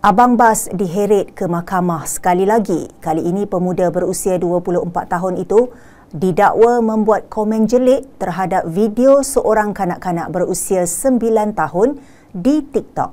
Abang Bas diheret ke mahkamah sekali lagi. Kali ini pemuda berusia 24 tahun itu didakwa membuat komen jelik terhadap video seorang kanak-kanak berusia 9 tahun di TikTok.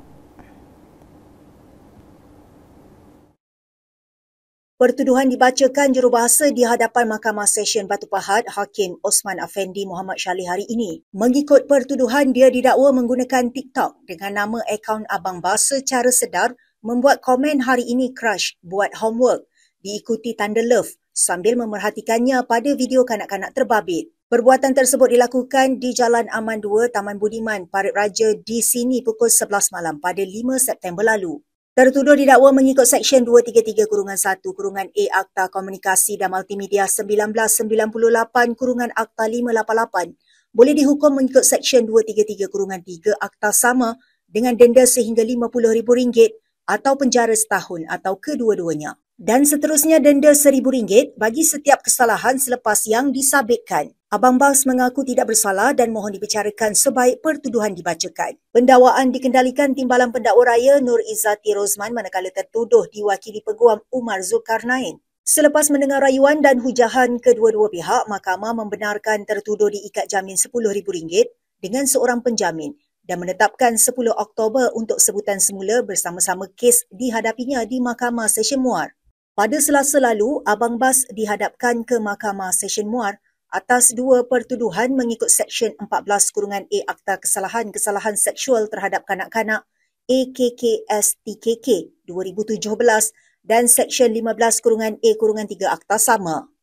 Pertuduhan dibacakan jurubahasa di hadapan Mahkamah Session Batu Pahat Hakim Osman Afendi Muhammad Shali hari ini. Mengikut pertuduhan, dia didakwa menggunakan TikTok dengan nama akaun Abang Bas secara sedar membuat komen hari ini crush buat homework diikuti tanda love sambil memerhatikannya pada video kanak-kanak terbabit. Perbuatan tersebut dilakukan di Jalan Aman 2 Taman Budiman Parit Raja di sini pukul 11 malam pada 5 September lalu. Tertuduh didakwa mengikut Seksyen 233 Kurungan 1 Kurungan A Akta Komunikasi dan Multimedia 1998 Kurungan Akta 588 boleh dihukum mengikut Seksyen 233 Kurungan 3 Akta sama dengan denda sehingga RM50,000 atau penjara setahun atau kedua-duanya. Dan seterusnya denda rm ringgit bagi setiap kesalahan selepas yang disabitkan. Abang Bas mengaku tidak bersalah dan mohon dibicarakan sebaik pertuduhan dibacakan. Pendakwaan dikendalikan Timbalan Pendakwa Raya Nur Izzati Rozman manakala tertuduh diwakili Peguam Umar Zulkarnain. Selepas mendengar rayuan dan hujahan kedua-dua pihak, mahkamah membenarkan tertuduh diikat jamin RM10,000 dengan seorang penjamin dan menetapkan 10 Oktober untuk sebutan semula bersama-sama kes dihadapinya di Mahkamah Sesyen Muar. Pada selasa lalu, Abang Bas dihadapkan ke Mahkamah Sesyen Muar atas dua pertuduhan mengikut Seksyen 14 Kurungan A Akta Kesalahan-Kesalahan Seksual Terhadap Kanak-Kanak AKKSTKK 2017 dan Seksyen 15 Kurungan A Kurungan 3 Akta Sama.